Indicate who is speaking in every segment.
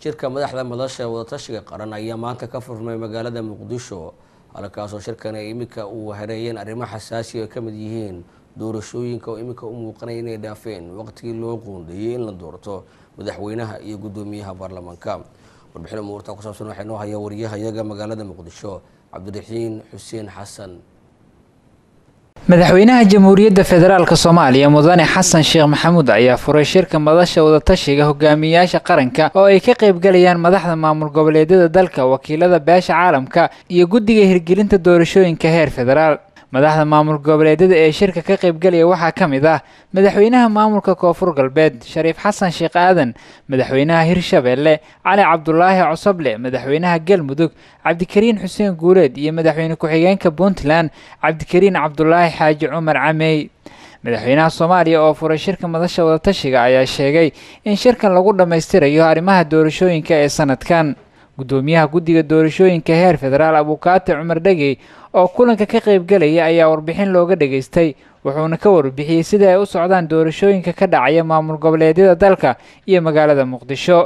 Speaker 1: shirka madaxda madasha wadatashiga qaran ayaa maanta ka furmay magaalada muqdisho halkaasoo ay iminka uu hareeyeen arrimo xasaasi ay ka mid yihiin doorashooyinka oo iminka u muuqanaya inay dhaafeen waqtigii loo qoondeeyey in la doorto madaxweynaha iyo guddoomiyaha baarlamaanka warbixin umuurta ku saabsan waxaa noo haya wariyahayaga magaalada muqdisho cabdiraxiin xuseen xasan
Speaker 2: madaxweynaha jamhuuriyadda federaalka soomaaliya mudane xasan sheekh maxamuud ayaa furay shirka madasha wadatashiga hogaamiyayaasha qaranka oo ay ka qaybgalayaan madaxda maamul goboleedyada dalka wakiilada beesha caalamka iyo guddiga hirgelinta doorashooyinka heer federaal madaxda maamul goboleedyada ee shirka ka qaybgelaya waxaa ka mid ah madaxweynaha maamulka koonfur galbeed shariif xasan sheekh aadan madaxweynaha hirshabeelle cali cabdulaahi cosoble madaxweynaha galmudug cabdikariin xuseen guuleed iyo madaxweyne ku-xigeenka puntland cabdikariin cabdulaahi xaaji cumar camey madaxweynaha soomaaliya oo furay shirka madasha wadatashiga ayaa sheegay in shirkan lagu dhammaystirayo arrimaha doorashooyinka ee sannadkan gudoomiyaha guddiga doorashooyinka heer federaal abukaate cumar dhegey oo kulanka ka qaybgelaya ayaa warbixin looga dhegaystay wuxuuna ka warbixiyey sida ay u socdaan doorashooyinka ka dhacaya maamul goboleedyada dalka iyo magaalada muqdisho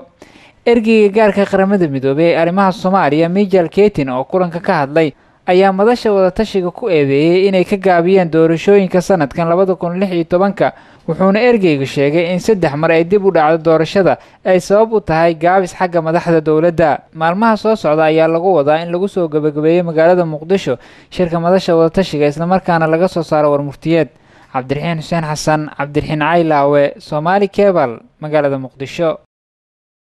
Speaker 2: ergeyga gaarka qaramada midoobey ee arrimaha soomaaliya mijael ketin oo kulanka ka hadlay ayaa madasha wadatashiga ku eedeeyey inay ka gaabiyeen doorashooyinka sanadkan labada kun lix iyo tobanka wuxuuna ergeyga sheegay in saddex mar ay dib u dhacdo doorashada ay sabab u tahay gaabis xagga madaxda dowladda maalmaha soo socda ayaa lagu wadaa in lagu soo gebagabeeyey magaalada muqdisho shirka madasha wadatashiga islamarkaana laga soo saaro warmurtiyeed cabdiraxiin xuseen xasan cabdiraxiin caylaawe soomaali kebal magaalada muqdisho